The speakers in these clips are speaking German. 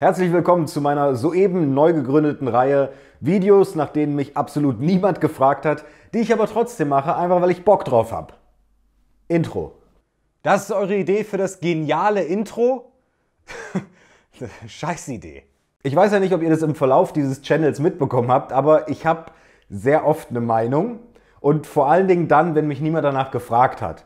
Herzlich willkommen zu meiner soeben neu gegründeten Reihe Videos, nach denen mich absolut niemand gefragt hat, die ich aber trotzdem mache, einfach weil ich Bock drauf habe. Intro. Das ist eure Idee für das geniale Intro? Scheiß Idee. Ich weiß ja nicht, ob ihr das im Verlauf dieses Channels mitbekommen habt, aber ich habe sehr oft eine Meinung und vor allen Dingen dann, wenn mich niemand danach gefragt hat.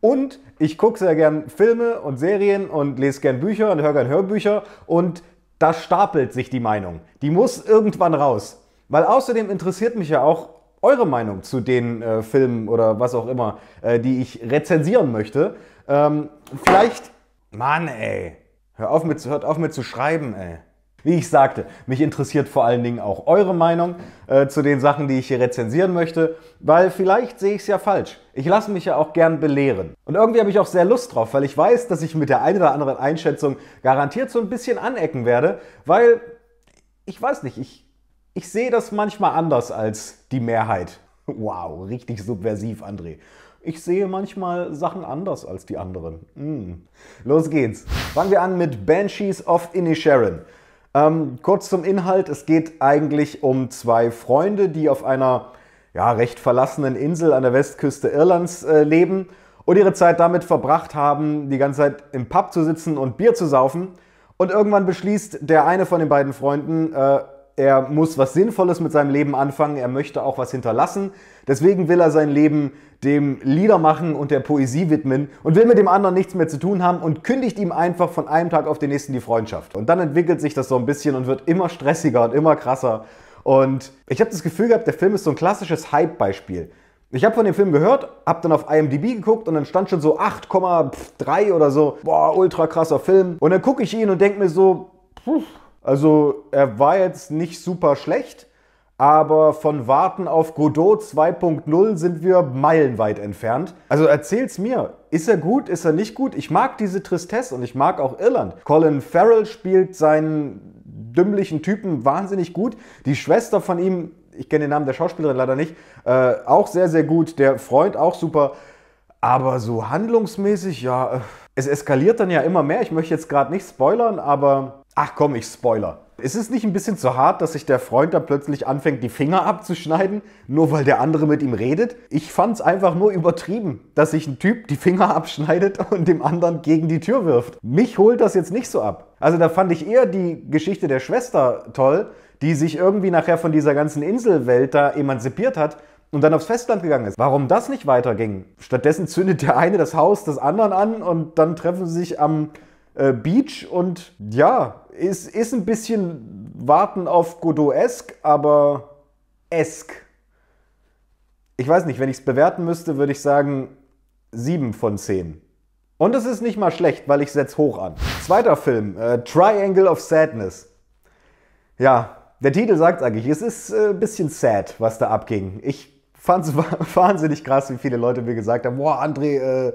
Und ich gucke sehr gern Filme und Serien und lese gern Bücher und höre gern Hörbücher und da stapelt sich die Meinung. Die muss irgendwann raus. Weil außerdem interessiert mich ja auch eure Meinung zu den äh, Filmen oder was auch immer, äh, die ich rezensieren möchte. Ähm, vielleicht. Mann, ey. Hör auf mit, hört auf mit zu schreiben, ey. Wie ich sagte, mich interessiert vor allen Dingen auch eure Meinung äh, zu den Sachen, die ich hier rezensieren möchte, weil vielleicht sehe ich es ja falsch. Ich lasse mich ja auch gern belehren. Und irgendwie habe ich auch sehr Lust drauf, weil ich weiß, dass ich mit der einen oder anderen Einschätzung garantiert so ein bisschen anecken werde, weil ich weiß nicht, ich, ich sehe das manchmal anders als die Mehrheit. Wow, richtig subversiv, André. Ich sehe manchmal Sachen anders als die anderen. Mm. Los geht's. Fangen wir an mit Banshees of Inisherin. Ähm, kurz zum Inhalt. Es geht eigentlich um zwei Freunde, die auf einer ja, recht verlassenen Insel an der Westküste Irlands äh, leben und ihre Zeit damit verbracht haben, die ganze Zeit im Pub zu sitzen und Bier zu saufen. Und irgendwann beschließt der eine von den beiden Freunden, äh, er muss was Sinnvolles mit seinem Leben anfangen, er möchte auch was hinterlassen. Deswegen will er sein Leben dem Liedermachen und der Poesie widmen und will mit dem anderen nichts mehr zu tun haben und kündigt ihm einfach von einem Tag auf den nächsten die Freundschaft. Und dann entwickelt sich das so ein bisschen und wird immer stressiger und immer krasser. Und ich habe das Gefühl gehabt, der Film ist so ein klassisches Hype-Beispiel. Ich habe von dem Film gehört, habe dann auf IMDb geguckt und dann stand schon so 8,3 oder so. Boah, ultra krasser Film. Und dann gucke ich ihn und denke mir so, Puh, also er war jetzt nicht super schlecht, aber von Warten auf Godot 2.0 sind wir meilenweit entfernt. Also erzähl's mir. Ist er gut? Ist er nicht gut? Ich mag diese Tristesse und ich mag auch Irland. Colin Farrell spielt seinen dümmlichen Typen wahnsinnig gut. Die Schwester von ihm, ich kenne den Namen der Schauspielerin leider nicht, äh, auch sehr, sehr gut. Der Freund auch super. Aber so handlungsmäßig, ja, äh, es eskaliert dann ja immer mehr. Ich möchte jetzt gerade nicht spoilern, aber Ach komm, ich spoiler. Ist es nicht ein bisschen zu hart, dass sich der Freund dann plötzlich anfängt, die Finger abzuschneiden, nur weil der andere mit ihm redet? Ich fand's einfach nur übertrieben, dass sich ein Typ die Finger abschneidet und dem anderen gegen die Tür wirft. Mich holt das jetzt nicht so ab. Also da fand ich eher die Geschichte der Schwester toll, die sich irgendwie nachher von dieser ganzen Inselwelt da emanzipiert hat und dann aufs Festland gegangen ist. Warum das nicht weiterging? Stattdessen zündet der eine das Haus des anderen an und dann treffen sie sich am äh, Beach und ja, ist, ist ein bisschen Warten auf godot esque aber esk. Ich weiß nicht, wenn ich es bewerten müsste, würde ich sagen 7 von 10. Und es ist nicht mal schlecht, weil ich setze hoch an. Zweiter Film, äh, Triangle of Sadness. Ja, der Titel sagt eigentlich, es ist äh, ein bisschen sad, was da abging. Ich fand es wahnsinnig krass, wie viele Leute mir gesagt haben, boah, André, äh,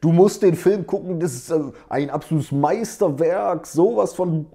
du musst den Film gucken, das ist äh, ein absolutes Meisterwerk, sowas von...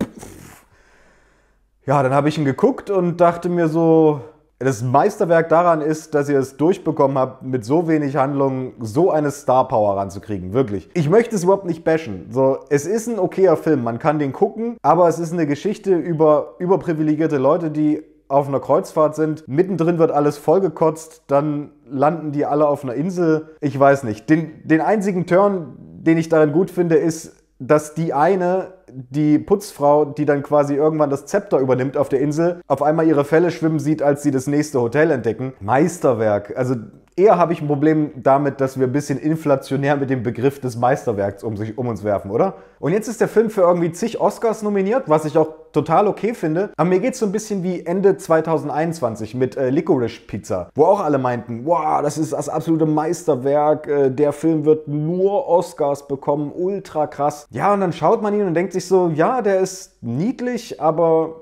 Ja, dann habe ich ihn geguckt und dachte mir so, das Meisterwerk daran ist, dass ihr es durchbekommen habt, mit so wenig Handlung so eine Star Power ranzukriegen. Wirklich. Ich möchte es überhaupt nicht bashen. So, es ist ein okayer Film, man kann den gucken, aber es ist eine Geschichte über überprivilegierte Leute, die auf einer Kreuzfahrt sind, mittendrin wird alles vollgekotzt, dann landen die alle auf einer Insel. Ich weiß nicht. Den, den einzigen Turn, den ich darin gut finde, ist, dass die eine, die Putzfrau, die dann quasi irgendwann das Zepter übernimmt auf der Insel, auf einmal ihre Fälle schwimmen sieht, als sie das nächste Hotel entdecken. Meisterwerk. Also Eher habe ich ein Problem damit, dass wir ein bisschen inflationär mit dem Begriff des Meisterwerks um, sich, um uns werfen, oder? Und jetzt ist der Film für irgendwie zig Oscars nominiert, was ich auch total okay finde. Aber mir geht es so ein bisschen wie Ende 2021 mit äh, Licorice Pizza, wo auch alle meinten, wow, das ist das absolute Meisterwerk, äh, der Film wird nur Oscars bekommen, ultra krass. Ja, und dann schaut man ihn und denkt sich so, ja, der ist niedlich, aber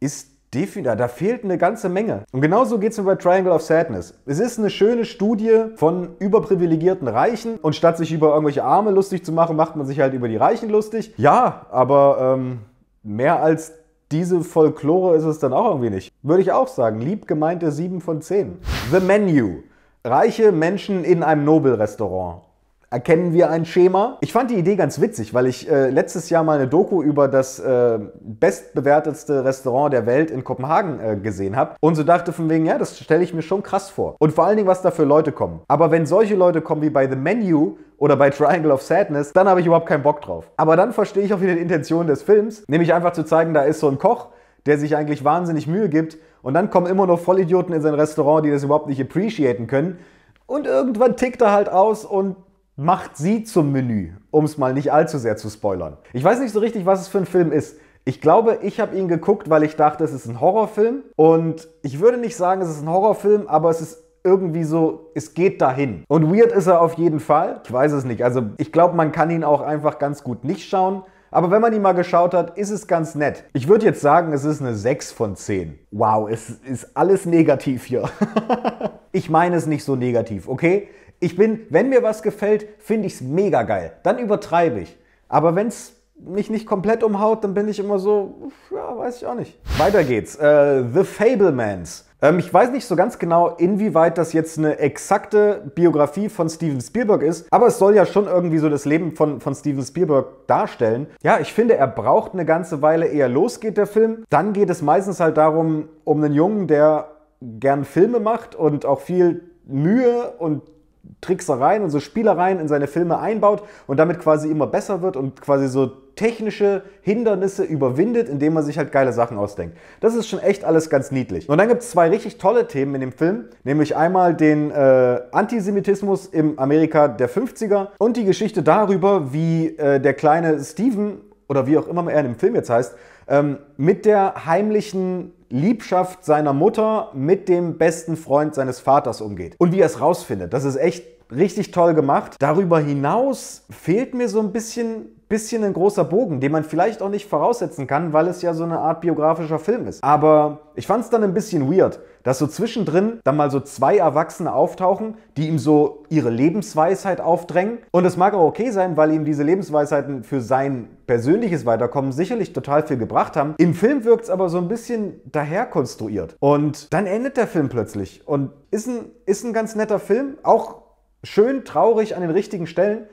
ist Definitiv, da fehlt eine ganze Menge. Und genauso geht es mir bei Triangle of Sadness. Es ist eine schöne Studie von überprivilegierten Reichen und statt sich über irgendwelche Arme lustig zu machen, macht man sich halt über die Reichen lustig. Ja, aber ähm, mehr als diese Folklore ist es dann auch irgendwie nicht. Würde ich auch sagen, lieb gemeinte 7 von 10. The Menu. Reiche Menschen in einem Nobelrestaurant erkennen wir ein Schema. Ich fand die Idee ganz witzig, weil ich äh, letztes Jahr mal eine Doku über das äh, bestbewertetste Restaurant der Welt in Kopenhagen äh, gesehen habe und so dachte von wegen, ja, das stelle ich mir schon krass vor. Und vor allen Dingen, was da für Leute kommen. Aber wenn solche Leute kommen wie bei The Menu oder bei Triangle of Sadness, dann habe ich überhaupt keinen Bock drauf. Aber dann verstehe ich auch wieder die Intention des Films, nämlich einfach zu zeigen, da ist so ein Koch, der sich eigentlich wahnsinnig Mühe gibt und dann kommen immer noch Vollidioten in sein Restaurant, die das überhaupt nicht appreciaten können. Und irgendwann tickt er halt aus und macht sie zum Menü, um es mal nicht allzu sehr zu spoilern. Ich weiß nicht so richtig, was es für ein Film ist. Ich glaube, ich habe ihn geguckt, weil ich dachte, es ist ein Horrorfilm. Und ich würde nicht sagen, es ist ein Horrorfilm, aber es ist irgendwie so, es geht dahin. Und weird ist er auf jeden Fall. Ich weiß es nicht. Also ich glaube, man kann ihn auch einfach ganz gut nicht schauen. Aber wenn man ihn mal geschaut hat, ist es ganz nett. Ich würde jetzt sagen, es ist eine 6 von 10. Wow, es ist alles negativ hier. ich meine es nicht so negativ, okay? Ich bin, wenn mir was gefällt, finde ich es mega geil. Dann übertreibe ich. Aber wenn es mich nicht komplett umhaut, dann bin ich immer so, ja, weiß ich auch nicht. Weiter geht's. Äh, The Fablemans. Ähm, ich weiß nicht so ganz genau, inwieweit das jetzt eine exakte Biografie von Steven Spielberg ist, aber es soll ja schon irgendwie so das Leben von, von Steven Spielberg darstellen. Ja, ich finde, er braucht eine ganze Weile, eher losgeht der Film. Dann geht es meistens halt darum, um einen Jungen, der gern Filme macht und auch viel Mühe und Tricksereien und so Spielereien in seine Filme einbaut und damit quasi immer besser wird und quasi so technische Hindernisse überwindet, indem man sich halt geile Sachen ausdenkt. Das ist schon echt alles ganz niedlich. Und dann gibt es zwei richtig tolle Themen in dem Film, nämlich einmal den äh, Antisemitismus im Amerika der 50er und die Geschichte darüber, wie äh, der kleine Steven oder wie auch immer er in dem Film jetzt heißt, ähm, mit der heimlichen Liebschaft seiner Mutter mit dem besten Freund seines Vaters umgeht. Und wie er es rausfindet, das ist echt richtig toll gemacht. Darüber hinaus fehlt mir so ein bisschen bisschen ein großer Bogen, den man vielleicht auch nicht voraussetzen kann, weil es ja so eine Art biografischer Film ist. Aber ich fand es dann ein bisschen weird, dass so zwischendrin dann mal so zwei Erwachsene auftauchen, die ihm so ihre Lebensweisheit aufdrängen. Und es mag auch okay sein, weil ihm diese Lebensweisheiten für sein persönliches Weiterkommen sicherlich total viel gebracht haben. Im Film wirkt es aber so ein bisschen daherkonstruiert. Und dann endet der Film plötzlich. Und ist ein, ist ein ganz netter Film, auch schön traurig an den richtigen Stellen.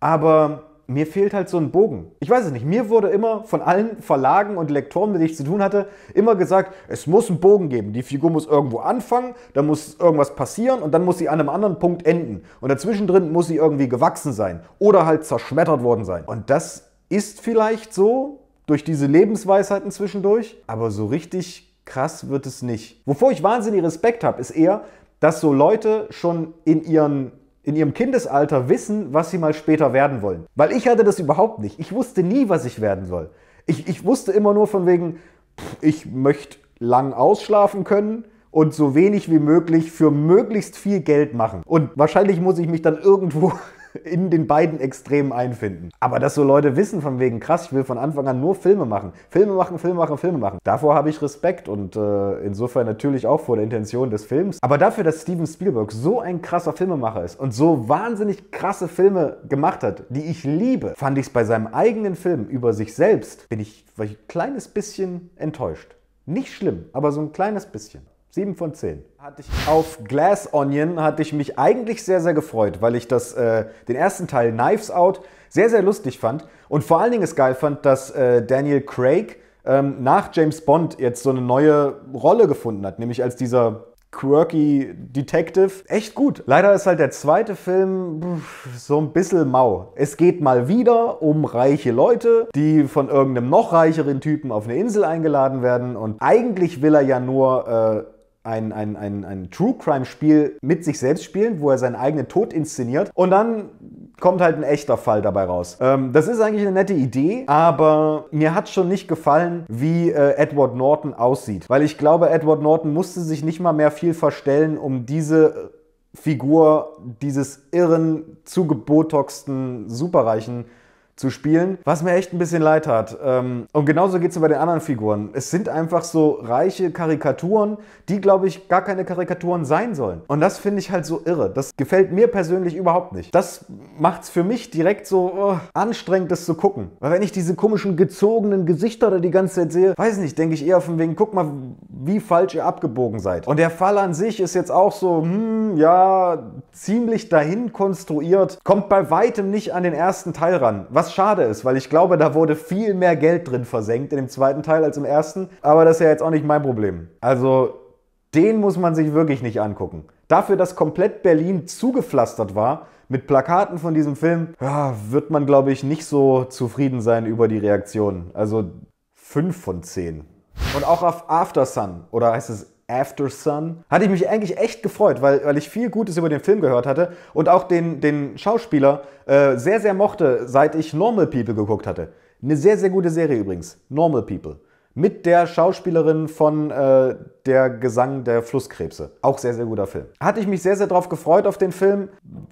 Aber mir fehlt halt so ein Bogen. Ich weiß es nicht. Mir wurde immer von allen Verlagen und Lektoren, mit denen ich zu tun hatte, immer gesagt, es muss einen Bogen geben. Die Figur muss irgendwo anfangen, dann muss irgendwas passieren und dann muss sie an einem anderen Punkt enden. Und dazwischen drin muss sie irgendwie gewachsen sein oder halt zerschmettert worden sein. Und das ist vielleicht so durch diese Lebensweisheiten zwischendurch, aber so richtig krass wird es nicht. Wovor ich wahnsinnig Respekt habe, ist eher, dass so Leute schon in ihren in ihrem Kindesalter wissen, was sie mal später werden wollen. Weil ich hatte das überhaupt nicht. Ich wusste nie, was ich werden soll. Ich, ich wusste immer nur von wegen, pff, ich möchte lang ausschlafen können und so wenig wie möglich für möglichst viel Geld machen. Und wahrscheinlich muss ich mich dann irgendwo in den beiden Extremen einfinden. Aber dass so Leute wissen von wegen, krass, ich will von Anfang an nur Filme machen. Filme machen, Filme machen, Filme machen. Davor habe ich Respekt und äh, insofern natürlich auch vor der Intention des Films. Aber dafür, dass Steven Spielberg so ein krasser Filmemacher ist und so wahnsinnig krasse Filme gemacht hat, die ich liebe, fand ich es bei seinem eigenen Film über sich selbst, bin ich, ich ein kleines bisschen enttäuscht. Nicht schlimm, aber so ein kleines bisschen. 7 von 10. Hatte ich auf Glass Onion hatte ich mich eigentlich sehr, sehr gefreut, weil ich das, äh, den ersten Teil Knives Out sehr, sehr lustig fand und vor allen Dingen es geil fand, dass äh, Daniel Craig ähm, nach James Bond jetzt so eine neue Rolle gefunden hat, nämlich als dieser quirky Detective. Echt gut. Leider ist halt der zweite Film so ein bisschen mau. Es geht mal wieder um reiche Leute, die von irgendeinem noch reicheren Typen auf eine Insel eingeladen werden und eigentlich will er ja nur... Äh, ein, ein, ein, ein True Crime-Spiel mit sich selbst spielen, wo er seinen eigenen Tod inszeniert und dann kommt halt ein echter Fall dabei raus. Ähm, das ist eigentlich eine nette Idee, aber mir hat schon nicht gefallen, wie äh, Edward Norton aussieht, weil ich glaube, Edward Norton musste sich nicht mal mehr viel verstellen, um diese äh, Figur dieses irren, zugebotoxten, superreichen zu spielen, was mir echt ein bisschen leid hat. Ähm, und genauso geht es bei den anderen Figuren. Es sind einfach so reiche Karikaturen, die, glaube ich, gar keine Karikaturen sein sollen. Und das finde ich halt so irre. Das gefällt mir persönlich überhaupt nicht. Das macht es für mich direkt so oh, anstrengend, das zu gucken. Weil wenn ich diese komischen gezogenen Gesichter da die ganze Zeit sehe, weiß nicht, denke ich eher von wegen, guck mal, wie falsch ihr abgebogen seid. Und der Fall an sich ist jetzt auch so, hm, ja, ziemlich dahin konstruiert, kommt bei weitem nicht an den ersten Teil ran. Was schade ist, weil ich glaube, da wurde viel mehr Geld drin versenkt in dem zweiten Teil als im ersten. Aber das ist ja jetzt auch nicht mein Problem. Also den muss man sich wirklich nicht angucken. Dafür, dass komplett Berlin zugepflastert war mit Plakaten von diesem Film, ja, wird man, glaube ich, nicht so zufrieden sein über die Reaktionen. Also 5 von 10. Und auch auf After Sun, oder heißt es After Sun. Hatte ich mich eigentlich echt gefreut, weil, weil ich viel Gutes über den Film gehört hatte und auch den, den Schauspieler äh, sehr, sehr mochte, seit ich Normal People geguckt hatte. Eine sehr, sehr gute Serie übrigens. Normal People mit der Schauspielerin von äh, Der Gesang der Flusskrebse. Auch sehr, sehr guter Film. Hatte ich mich sehr, sehr drauf gefreut auf den Film,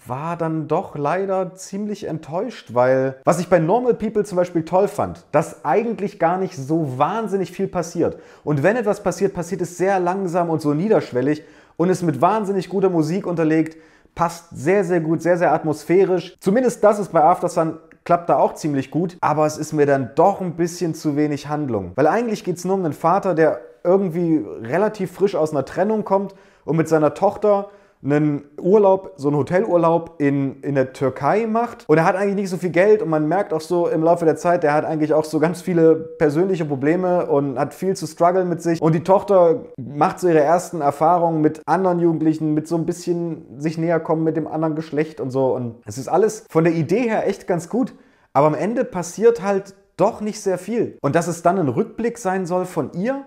war dann doch leider ziemlich enttäuscht, weil was ich bei Normal People zum Beispiel toll fand, dass eigentlich gar nicht so wahnsinnig viel passiert. Und wenn etwas passiert, passiert es sehr langsam und so niederschwellig und ist mit wahnsinnig guter Musik unterlegt passt sehr, sehr gut, sehr, sehr atmosphärisch. Zumindest das ist bei Aftersun klappt da auch ziemlich gut, aber es ist mir dann doch ein bisschen zu wenig Handlung. Weil eigentlich geht es nur um einen Vater, der irgendwie relativ frisch aus einer Trennung kommt und mit seiner Tochter einen Urlaub, so einen Hotelurlaub in, in der Türkei macht und er hat eigentlich nicht so viel Geld und man merkt auch so im Laufe der Zeit, der hat eigentlich auch so ganz viele persönliche Probleme und hat viel zu strugglen mit sich und die Tochter macht so ihre ersten Erfahrungen mit anderen Jugendlichen, mit so ein bisschen sich näher kommen mit dem anderen Geschlecht und so und es ist alles von der Idee her echt ganz gut, aber am Ende passiert halt doch nicht sehr viel. Und dass es dann ein Rückblick sein soll von ihr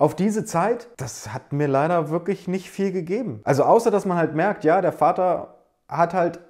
auf diese Zeit, das hat mir leider wirklich nicht viel gegeben. Also außer, dass man halt merkt, ja, der Vater hat halt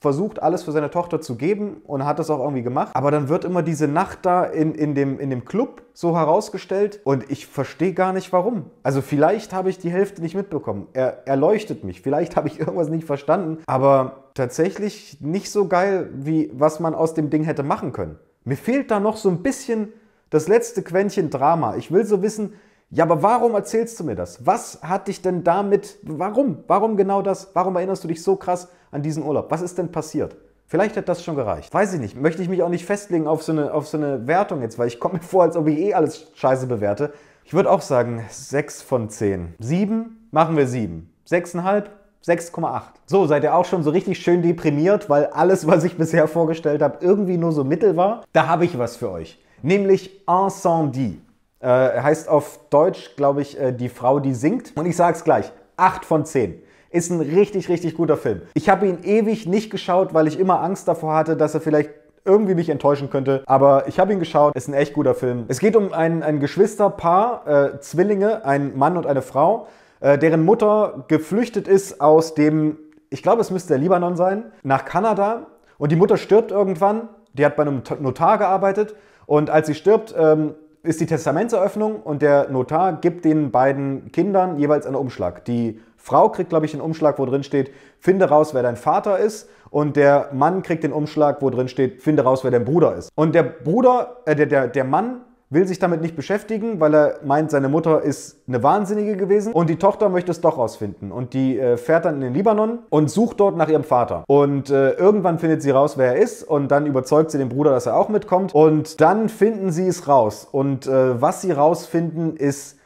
versucht, alles für seine Tochter zu geben und hat das auch irgendwie gemacht. Aber dann wird immer diese Nacht da in, in, dem, in dem Club so herausgestellt und ich verstehe gar nicht warum. Also vielleicht habe ich die Hälfte nicht mitbekommen. Er, erleuchtet mich. Vielleicht habe ich irgendwas nicht verstanden. Aber tatsächlich nicht so geil, wie was man aus dem Ding hätte machen können. Mir fehlt da noch so ein bisschen das letzte Quäntchen Drama. Ich will so wissen, ja, aber warum erzählst du mir das? Was hat dich denn damit, warum? Warum genau das? Warum erinnerst du dich so krass an diesen Urlaub? Was ist denn passiert? Vielleicht hat das schon gereicht. Weiß ich nicht. Möchte ich mich auch nicht festlegen auf so eine, auf so eine Wertung jetzt, weil ich komme mir vor, als ob ich eh alles scheiße bewerte. Ich würde auch sagen, 6 von 10. 7 machen wir 7. 6,5, 6,8. So, seid ihr auch schon so richtig schön deprimiert, weil alles, was ich bisher vorgestellt habe, irgendwie nur so mittel war? Da habe ich was für euch. Nämlich Incendie. Äh, heißt auf Deutsch, glaube ich, äh, Die Frau, die singt. Und ich sage es gleich, 8 von 10. Ist ein richtig, richtig guter Film. Ich habe ihn ewig nicht geschaut, weil ich immer Angst davor hatte, dass er vielleicht irgendwie mich enttäuschen könnte. Aber ich habe ihn geschaut, ist ein echt guter Film. Es geht um ein, ein Geschwisterpaar, äh, Zwillinge, ein Mann und eine Frau, äh, deren Mutter geflüchtet ist aus dem, ich glaube es müsste der Libanon sein, nach Kanada. Und die Mutter stirbt irgendwann. Die hat bei einem Notar gearbeitet. Und als sie stirbt, ähm, ist die Testamentseröffnung und der Notar gibt den beiden Kindern jeweils einen Umschlag. Die Frau kriegt, glaube ich, einen Umschlag, wo drin steht, finde raus, wer dein Vater ist. Und der Mann kriegt den Umschlag, wo drin steht, finde raus, wer dein Bruder ist. Und der Bruder, äh, der, der, der Mann will sich damit nicht beschäftigen, weil er meint, seine Mutter ist eine Wahnsinnige gewesen und die Tochter möchte es doch rausfinden. Und die äh, fährt dann in den Libanon und sucht dort nach ihrem Vater. Und äh, irgendwann findet sie raus, wer er ist und dann überzeugt sie den Bruder, dass er auch mitkommt. Und dann finden sie es raus. Und äh, was sie rausfinden, ist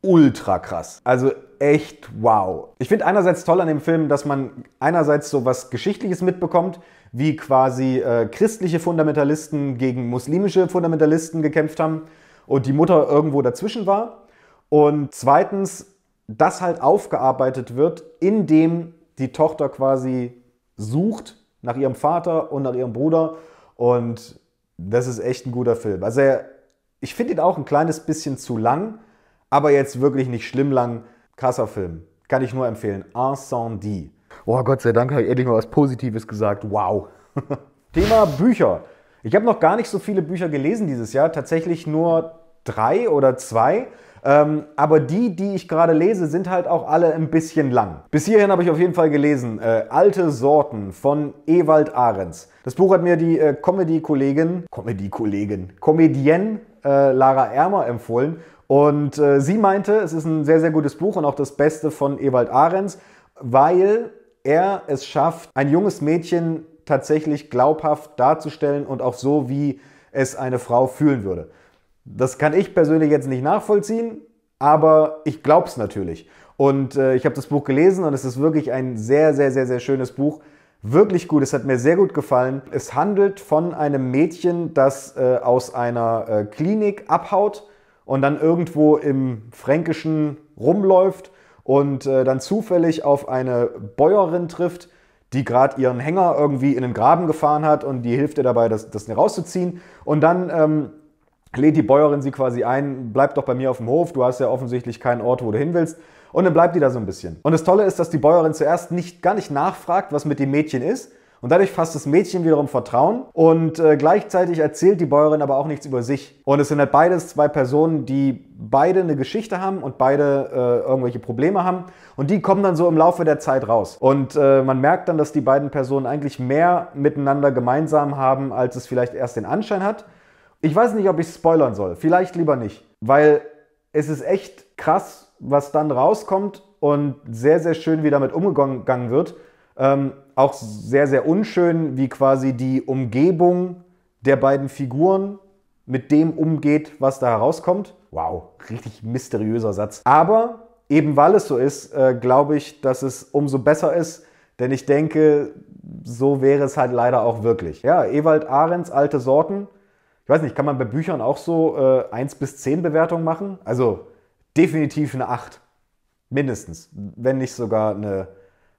ultra krass. Also echt wow. Ich finde einerseits toll an dem Film, dass man einerseits so was Geschichtliches mitbekommt, wie quasi äh, christliche Fundamentalisten gegen muslimische Fundamentalisten gekämpft haben und die Mutter irgendwo dazwischen war. Und zweitens, dass halt aufgearbeitet wird, indem die Tochter quasi sucht nach ihrem Vater und nach ihrem Bruder. Und das ist echt ein guter Film. Also ich finde ihn auch ein kleines bisschen zu lang, aber jetzt wirklich nicht schlimm lang Krasser Film. Kann ich nur empfehlen. Incendie. Oh, Gott sei Dank habe ich endlich mal was Positives gesagt. Wow. Thema Bücher. Ich habe noch gar nicht so viele Bücher gelesen dieses Jahr. Tatsächlich nur drei oder zwei. Ähm, aber die, die ich gerade lese, sind halt auch alle ein bisschen lang. Bis hierhin habe ich auf jeden Fall gelesen äh, Alte Sorten von Ewald Ahrens. Das Buch hat mir die äh, Comedy-Kollegin, Comedy-Kollegin, Comedienne äh, Lara Ermer empfohlen und äh, sie meinte, es ist ein sehr, sehr gutes Buch und auch das Beste von Ewald Ahrens, weil er es schafft, ein junges Mädchen tatsächlich glaubhaft darzustellen und auch so, wie es eine Frau fühlen würde. Das kann ich persönlich jetzt nicht nachvollziehen, aber ich glaube es natürlich. Und äh, ich habe das Buch gelesen und es ist wirklich ein sehr, sehr, sehr, sehr schönes Buch. Wirklich gut, es hat mir sehr gut gefallen. Es handelt von einem Mädchen, das äh, aus einer äh, Klinik abhaut und dann irgendwo im Fränkischen rumläuft und äh, dann zufällig auf eine Bäuerin trifft, die gerade ihren Hänger irgendwie in den Graben gefahren hat und die hilft ihr dabei, das, das rauszuziehen. Und dann ähm, lädt die Bäuerin sie quasi ein, bleib doch bei mir auf dem Hof, du hast ja offensichtlich keinen Ort, wo du hin willst. Und dann bleibt die da so ein bisschen. Und das Tolle ist, dass die Bäuerin zuerst nicht, gar nicht nachfragt, was mit dem Mädchen ist, und dadurch fasst das Mädchen wiederum Vertrauen und äh, gleichzeitig erzählt die Bäuerin aber auch nichts über sich. Und es sind halt beides zwei Personen, die beide eine Geschichte haben und beide äh, irgendwelche Probleme haben. Und die kommen dann so im Laufe der Zeit raus. Und äh, man merkt dann, dass die beiden Personen eigentlich mehr miteinander gemeinsam haben, als es vielleicht erst den Anschein hat. Ich weiß nicht, ob ich spoilern soll. Vielleicht lieber nicht. Weil es ist echt krass, was dann rauskommt und sehr, sehr schön, wie damit umgegangen wird. Ähm, auch sehr, sehr unschön, wie quasi die Umgebung der beiden Figuren mit dem umgeht, was da herauskommt. Wow, richtig mysteriöser Satz. Aber eben weil es so ist, äh, glaube ich, dass es umso besser ist, denn ich denke, so wäre es halt leider auch wirklich. Ja, Ewald Ahrens, alte Sorten. Ich weiß nicht, kann man bei Büchern auch so äh, 1 bis 10 Bewertungen machen? Also definitiv eine 8. Mindestens. Wenn nicht sogar eine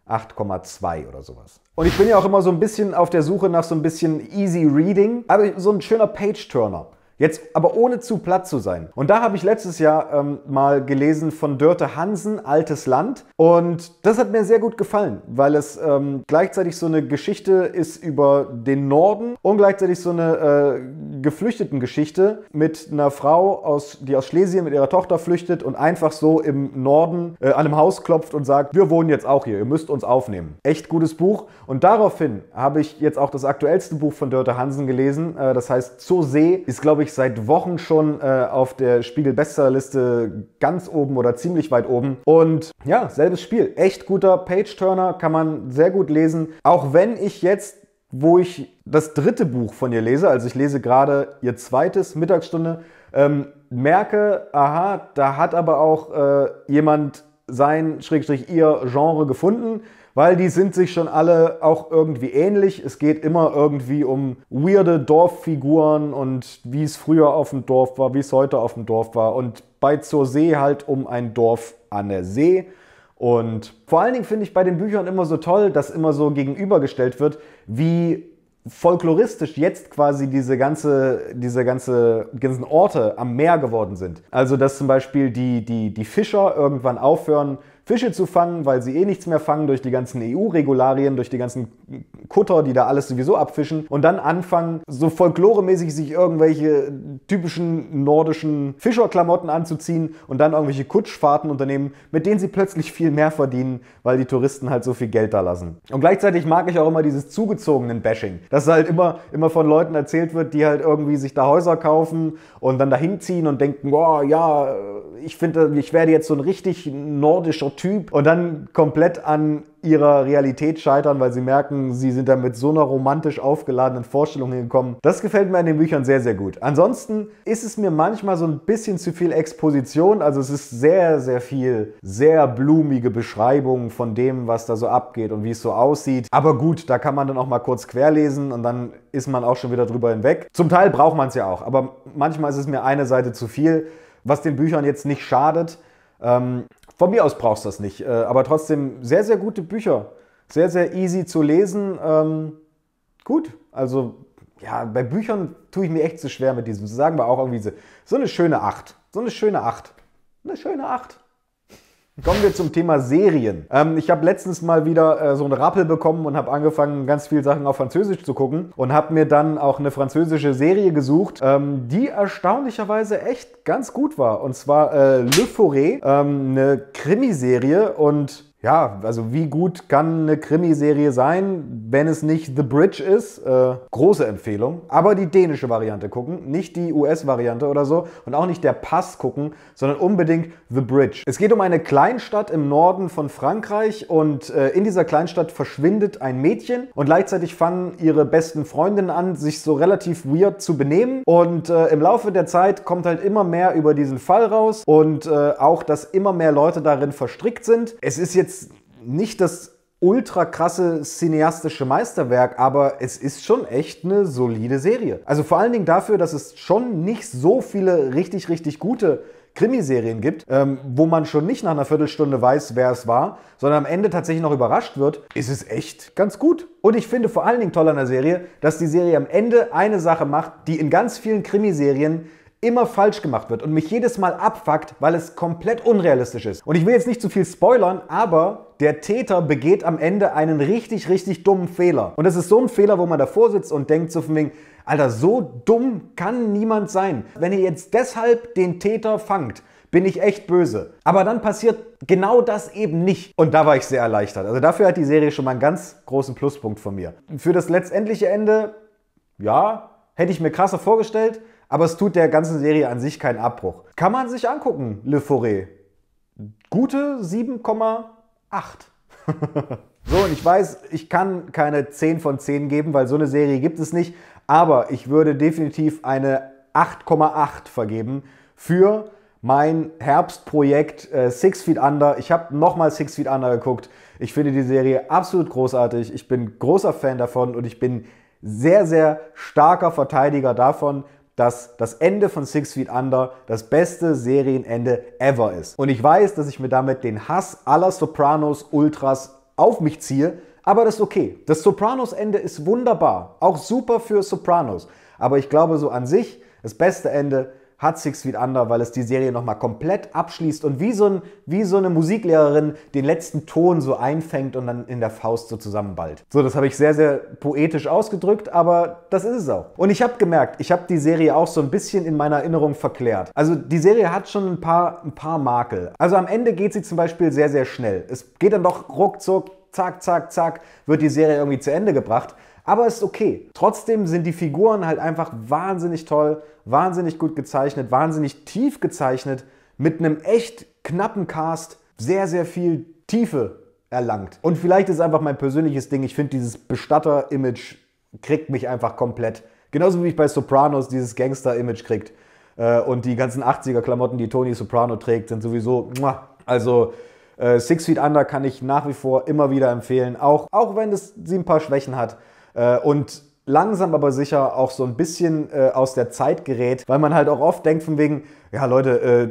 8,2 oder sowas. Und ich bin ja auch immer so ein bisschen auf der Suche nach so ein bisschen easy reading, aber so ein schöner Page-Turner. Jetzt aber ohne zu platt zu sein. Und da habe ich letztes Jahr ähm, mal gelesen von Dörte Hansen, Altes Land. Und das hat mir sehr gut gefallen, weil es ähm, gleichzeitig so eine Geschichte ist über den Norden und gleichzeitig so eine äh, Geflüchtetengeschichte mit einer Frau, aus, die aus Schlesien mit ihrer Tochter flüchtet und einfach so im Norden äh, an einem Haus klopft und sagt, wir wohnen jetzt auch hier, ihr müsst uns aufnehmen. Echt gutes Buch. Und daraufhin habe ich jetzt auch das aktuellste Buch von Dörte Hansen gelesen. Äh, das heißt, zur See ist, glaube ich, ich, seit Wochen schon äh, auf der Spiegel-Bestsellerliste ganz oben oder ziemlich weit oben. Und ja, selbes Spiel. Echt guter Page-Turner, kann man sehr gut lesen. Auch wenn ich jetzt wo ich das dritte Buch von ihr lese, also ich lese gerade ihr zweites Mittagsstunde, ähm, merke, aha, da hat aber auch äh, jemand sein, Schrägstrich, ihr Genre gefunden weil die sind sich schon alle auch irgendwie ähnlich. Es geht immer irgendwie um weirde Dorffiguren und wie es früher auf dem Dorf war, wie es heute auf dem Dorf war. Und bei zur See halt um ein Dorf an der See. Und vor allen Dingen finde ich bei den Büchern immer so toll, dass immer so gegenübergestellt wird, wie folkloristisch jetzt quasi diese ganze, diese ganze, ganzen Orte am Meer geworden sind. Also, dass zum Beispiel die, die, die Fischer irgendwann aufhören, Fische zu fangen, weil sie eh nichts mehr fangen durch die ganzen EU-Regularien, durch die ganzen Kutter, die da alles sowieso abfischen und dann anfangen, so folkloremäßig sich irgendwelche typischen nordischen Fischerklamotten anzuziehen und dann irgendwelche Kutschfahrten unternehmen, mit denen sie plötzlich viel mehr verdienen, weil die Touristen halt so viel Geld da lassen. Und gleichzeitig mag ich auch immer dieses zugezogenen Bashing, dass halt immer, immer von Leuten erzählt wird, die halt irgendwie sich da Häuser kaufen und dann dahin ziehen und denken, boah, ja, ich finde, ich werde jetzt so ein richtig nordischer Typ und dann komplett an ihrer Realität scheitern, weil sie merken, sie sind da mit so einer romantisch aufgeladenen Vorstellung hingekommen. Das gefällt mir an den Büchern sehr, sehr gut. Ansonsten ist es mir manchmal so ein bisschen zu viel Exposition. Also es ist sehr, sehr viel, sehr blumige Beschreibungen von dem, was da so abgeht und wie es so aussieht. Aber gut, da kann man dann auch mal kurz querlesen und dann ist man auch schon wieder drüber hinweg. Zum Teil braucht man es ja auch, aber manchmal ist es mir eine Seite zu viel, was den Büchern jetzt nicht schadet. Ähm, von mir aus brauchst du das nicht. Äh, aber trotzdem sehr, sehr gute Bücher. Sehr, sehr easy zu lesen. Ähm, gut. Also, ja, bei Büchern tue ich mir echt zu schwer mit diesem. sagen wir auch irgendwie so, so eine schöne Acht. So eine schöne Acht. Eine schöne Acht. Kommen wir zum Thema Serien. Ähm, ich habe letztens mal wieder äh, so einen Rappel bekommen und habe angefangen, ganz viele Sachen auf Französisch zu gucken und habe mir dann auch eine französische Serie gesucht, ähm, die erstaunlicherweise echt ganz gut war. Und zwar äh, Le Forêt, ähm, eine Krimiserie und ja, also wie gut kann eine Krimiserie sein, wenn es nicht The Bridge ist? Äh, große Empfehlung. Aber die dänische Variante gucken, nicht die US-Variante oder so und auch nicht der Pass gucken, sondern unbedingt The Bridge. Es geht um eine Kleinstadt im Norden von Frankreich und äh, in dieser Kleinstadt verschwindet ein Mädchen und gleichzeitig fangen ihre besten Freundinnen an, sich so relativ weird zu benehmen. Und äh, im Laufe der Zeit kommt halt immer mehr über diesen Fall raus und äh, auch, dass immer mehr Leute darin verstrickt sind. Es ist jetzt jetzt nicht das ultra krasse cineastische Meisterwerk, aber es ist schon echt eine solide Serie. Also vor allen Dingen dafür, dass es schon nicht so viele richtig, richtig gute Krimiserien gibt, ähm, wo man schon nicht nach einer Viertelstunde weiß, wer es war, sondern am Ende tatsächlich noch überrascht wird, ist es echt ganz gut. Und ich finde vor allen Dingen toll an der Serie, dass die Serie am Ende eine Sache macht, die in ganz vielen Krimiserien immer falsch gemacht wird und mich jedes Mal abfuckt, weil es komplett unrealistisch ist. Und ich will jetzt nicht zu viel spoilern, aber der Täter begeht am Ende einen richtig, richtig dummen Fehler. Und das ist so ein Fehler, wo man davor sitzt und denkt so von wegen, Alter, so dumm kann niemand sein. Wenn ihr jetzt deshalb den Täter fangt, bin ich echt böse. Aber dann passiert genau das eben nicht. Und da war ich sehr erleichtert. Also dafür hat die Serie schon mal einen ganz großen Pluspunkt von mir. Für das letztendliche Ende, ja, hätte ich mir krasser vorgestellt. Aber es tut der ganzen Serie an sich keinen Abbruch. Kann man sich angucken, Le Forêt. Gute 7,8. so, und ich weiß, ich kann keine 10 von 10 geben, weil so eine Serie gibt es nicht. Aber ich würde definitiv eine 8,8 vergeben für mein Herbstprojekt äh, Six Feet Under. Ich habe nochmal Six Feet Under geguckt. Ich finde die Serie absolut großartig. Ich bin großer Fan davon und ich bin sehr, sehr starker Verteidiger davon, dass das Ende von Six Feet Under das beste Serienende ever ist. Und ich weiß, dass ich mir damit den Hass aller Sopranos Ultras auf mich ziehe, aber das ist okay. Das Sopranos-Ende ist wunderbar, auch super für Sopranos. Aber ich glaube so an sich, das beste Ende hat Six Feet Under, weil es die Serie nochmal komplett abschließt und wie so, ein, wie so eine Musiklehrerin den letzten Ton so einfängt und dann in der Faust so zusammenballt. So, das habe ich sehr, sehr poetisch ausgedrückt, aber das ist es auch. Und ich habe gemerkt, ich habe die Serie auch so ein bisschen in meiner Erinnerung verklärt. Also die Serie hat schon ein paar, ein paar Makel. Also am Ende geht sie zum Beispiel sehr, sehr schnell. Es geht dann doch ruckzuck, zack, zack, zack, wird die Serie irgendwie zu Ende gebracht. Aber ist okay. Trotzdem sind die Figuren halt einfach wahnsinnig toll, wahnsinnig gut gezeichnet, wahnsinnig tief gezeichnet, mit einem echt knappen Cast sehr, sehr viel Tiefe erlangt. Und vielleicht ist einfach mein persönliches Ding, ich finde dieses Bestatter-Image kriegt mich einfach komplett. Genauso wie ich bei Sopranos dieses Gangster-Image kriegt. Äh, und die ganzen 80er-Klamotten, die Tony Soprano trägt, sind sowieso. Also äh, Six Feet Under kann ich nach wie vor immer wieder empfehlen, auch, auch wenn es sie ein paar Schwächen hat äh, und langsam aber sicher auch so ein bisschen äh, aus der Zeit gerät, weil man halt auch oft denkt von wegen, ja Leute, äh,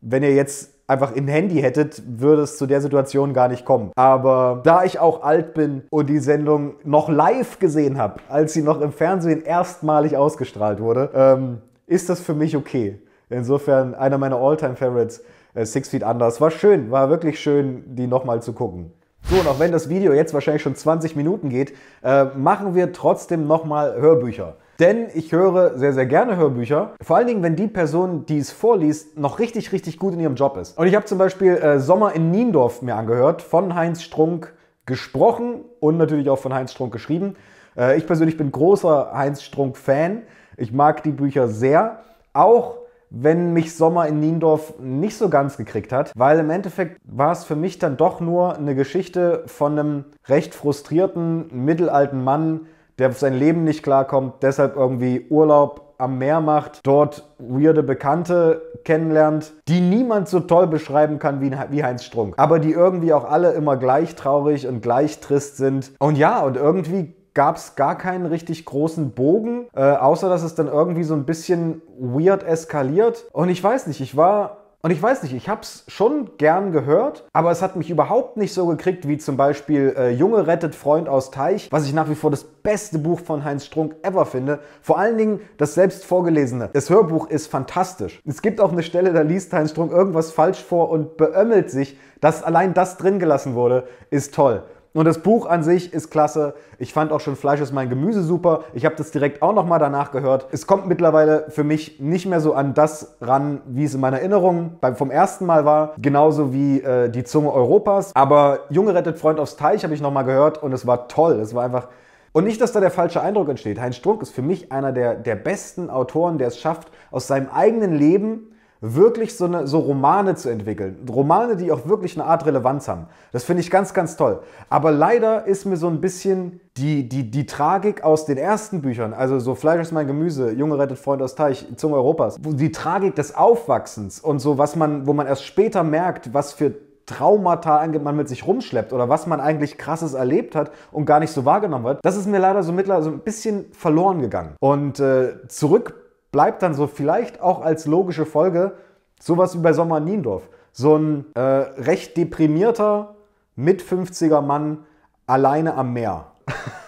wenn ihr jetzt einfach ein Handy hättet, würde es zu der Situation gar nicht kommen. Aber da ich auch alt bin und die Sendung noch live gesehen habe, als sie noch im Fernsehen erstmalig ausgestrahlt wurde, ähm, ist das für mich okay. Insofern einer meiner All-Time-Favorites, äh, Six Feet Under. Es war schön, war wirklich schön, die nochmal zu gucken. So, und auch wenn das Video jetzt wahrscheinlich schon 20 Minuten geht, äh, machen wir trotzdem nochmal Hörbücher. Denn ich höre sehr, sehr gerne Hörbücher. Vor allen Dingen, wenn die Person, die es vorliest, noch richtig, richtig gut in ihrem Job ist. Und ich habe zum Beispiel äh, Sommer in Niendorf mir angehört, von Heinz Strunk gesprochen und natürlich auch von Heinz Strunk geschrieben. Äh, ich persönlich bin großer Heinz Strunk-Fan. Ich mag die Bücher sehr. Auch wenn mich Sommer in Niendorf nicht so ganz gekriegt hat, weil im Endeffekt war es für mich dann doch nur eine Geschichte von einem recht frustrierten mittelalten Mann, der auf sein Leben nicht klarkommt, deshalb irgendwie Urlaub am Meer macht, dort weirde Bekannte kennenlernt, die niemand so toll beschreiben kann wie, wie Heinz Strunk, aber die irgendwie auch alle immer gleich traurig und gleich trist sind. Und ja, und irgendwie gab es gar keinen richtig großen Bogen, äh, außer dass es dann irgendwie so ein bisschen weird eskaliert. Und ich weiß nicht, ich war und ich weiß nicht, ich habe es schon gern gehört, aber es hat mich überhaupt nicht so gekriegt wie zum Beispiel äh, Junge rettet Freund aus Teich, was ich nach wie vor das beste Buch von Heinz Strunk ever finde. Vor allen Dingen das selbst vorgelesene. Das Hörbuch ist fantastisch. Es gibt auch eine Stelle, da liest Heinz Strunk irgendwas falsch vor und beömmelt sich, dass allein das drin gelassen wurde, ist toll. Und das Buch an sich ist klasse. Ich fand auch schon Fleisch ist mein Gemüse super. Ich habe das direkt auch nochmal danach gehört. Es kommt mittlerweile für mich nicht mehr so an das ran, wie es in meiner Erinnerung vom ersten Mal war. Genauso wie äh, Die Zunge Europas. Aber Junge rettet Freund aufs Teich habe ich nochmal gehört und es war toll. Es war einfach. Und nicht, dass da der falsche Eindruck entsteht. Heinz Strunk ist für mich einer der, der besten Autoren, der es schafft, aus seinem eigenen Leben wirklich so, eine, so Romane zu entwickeln. Romane, die auch wirklich eine Art Relevanz haben. Das finde ich ganz, ganz toll. Aber leider ist mir so ein bisschen die, die, die Tragik aus den ersten Büchern, also so Fleisch ist mein Gemüse, Junge rettet Freund aus Teich, Zunge Europas, die Tragik des Aufwachsens und so, was man, wo man erst später merkt, was für Traumata man mit sich rumschleppt oder was man eigentlich krasses erlebt hat und gar nicht so wahrgenommen wird, das ist mir leider so mittlerweile so ein bisschen verloren gegangen. Und äh, zurück bleibt dann so vielleicht auch als logische Folge sowas wie bei Sommer Niendorf. So ein äh, recht deprimierter mit 50er Mann alleine am Meer.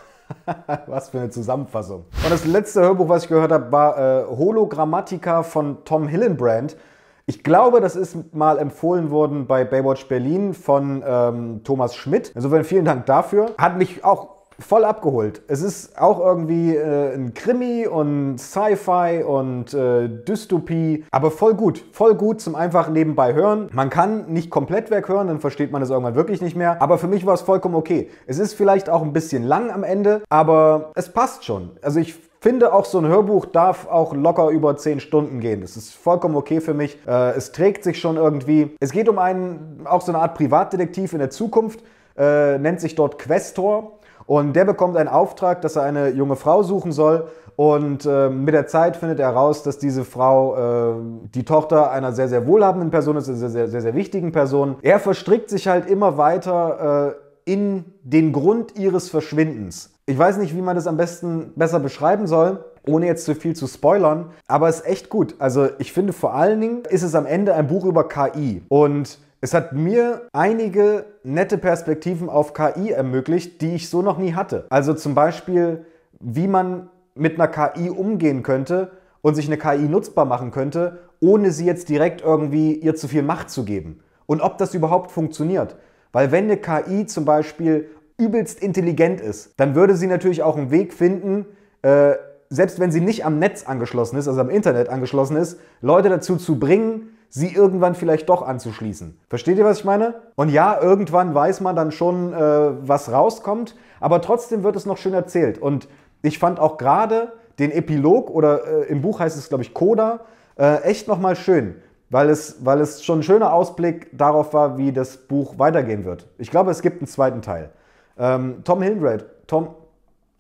was für eine Zusammenfassung. Und das letzte Hörbuch, was ich gehört habe, war äh, Hologrammatica von Tom Hillenbrand. Ich glaube, das ist mal empfohlen worden bei Baywatch Berlin von ähm, Thomas Schmidt. Insofern vielen Dank dafür. Hat mich auch voll abgeholt. Es ist auch irgendwie äh, ein Krimi und Sci-Fi und äh, Dystopie, aber voll gut. Voll gut zum einfach nebenbei hören. Man kann nicht komplett weghören, dann versteht man es irgendwann wirklich nicht mehr. Aber für mich war es vollkommen okay. Es ist vielleicht auch ein bisschen lang am Ende, aber es passt schon. Also ich finde auch so ein Hörbuch darf auch locker über 10 Stunden gehen. Das ist vollkommen okay für mich. Äh, es trägt sich schon irgendwie. Es geht um einen, auch so eine Art Privatdetektiv in der Zukunft äh, nennt sich dort Questor. Und der bekommt einen Auftrag, dass er eine junge Frau suchen soll. Und äh, mit der Zeit findet er heraus, dass diese Frau äh, die Tochter einer sehr, sehr wohlhabenden Person ist, einer sehr, sehr, sehr, wichtigen Person. Er verstrickt sich halt immer weiter äh, in den Grund ihres Verschwindens. Ich weiß nicht, wie man das am besten besser beschreiben soll ohne jetzt zu viel zu spoilern, aber es ist echt gut. Also ich finde vor allen Dingen ist es am Ende ein Buch über KI und es hat mir einige nette Perspektiven auf KI ermöglicht, die ich so noch nie hatte. Also zum Beispiel, wie man mit einer KI umgehen könnte und sich eine KI nutzbar machen könnte, ohne sie jetzt direkt irgendwie ihr zu viel Macht zu geben. Und ob das überhaupt funktioniert. Weil wenn eine KI zum Beispiel übelst intelligent ist, dann würde sie natürlich auch einen Weg finden, äh, selbst wenn sie nicht am Netz angeschlossen ist, also am Internet angeschlossen ist, Leute dazu zu bringen, sie irgendwann vielleicht doch anzuschließen. Versteht ihr, was ich meine? Und ja, irgendwann weiß man dann schon, äh, was rauskommt, aber trotzdem wird es noch schön erzählt. Und ich fand auch gerade den Epilog oder äh, im Buch heißt es, glaube ich, Coda, äh, echt nochmal schön, weil es, weil es schon ein schöner Ausblick darauf war, wie das Buch weitergehen wird. Ich glaube, es gibt einen zweiten Teil. Ähm, Tom Hildred, Tom,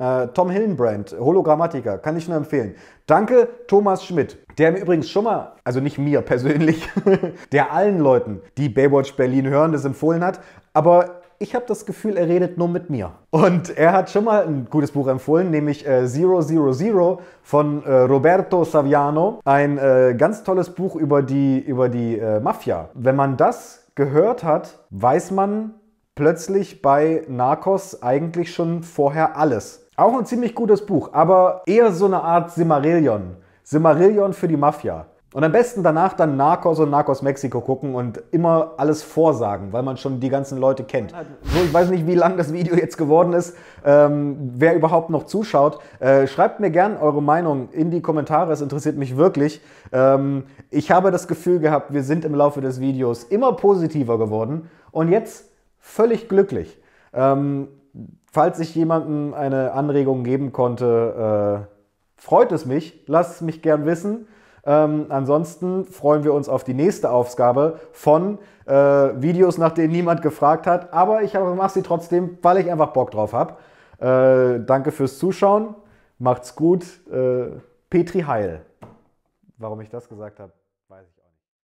äh, Tom Hillenbrand, Hologrammatiker, kann ich nur empfehlen. Danke, Thomas Schmidt, der mir übrigens schon mal, also nicht mir persönlich, der allen Leuten, die Baywatch Berlin hören, das empfohlen hat. Aber ich habe das Gefühl, er redet nur mit mir. Und er hat schon mal ein gutes Buch empfohlen, nämlich äh, Zero Zero Zero von äh, Roberto Saviano. Ein äh, ganz tolles Buch über die, über die äh, Mafia. Wenn man das gehört hat, weiß man, plötzlich bei Narcos eigentlich schon vorher alles. Auch ein ziemlich gutes Buch, aber eher so eine Art Simarillion. Simarillion für die Mafia. Und am besten danach dann Narcos und Narcos Mexiko gucken und immer alles vorsagen, weil man schon die ganzen Leute kennt. Also- so, ich weiß nicht, wie lang das Video jetzt geworden ist, ähm, wer überhaupt noch zuschaut. Äh, schreibt mir gern eure Meinung in die Kommentare, es interessiert mich wirklich. Ähm, ich habe das Gefühl gehabt, wir sind im Laufe des Videos immer positiver geworden. Und jetzt völlig glücklich. Ähm, falls ich jemandem eine Anregung geben konnte, äh, freut es mich. Lasst es mich gern wissen. Ähm, ansonsten freuen wir uns auf die nächste Ausgabe von äh, Videos, nach denen niemand gefragt hat. Aber ich mache sie trotzdem, weil ich einfach Bock drauf habe. Äh, danke fürs Zuschauen. Macht's gut. Äh, Petri Heil. Warum ich das gesagt habe.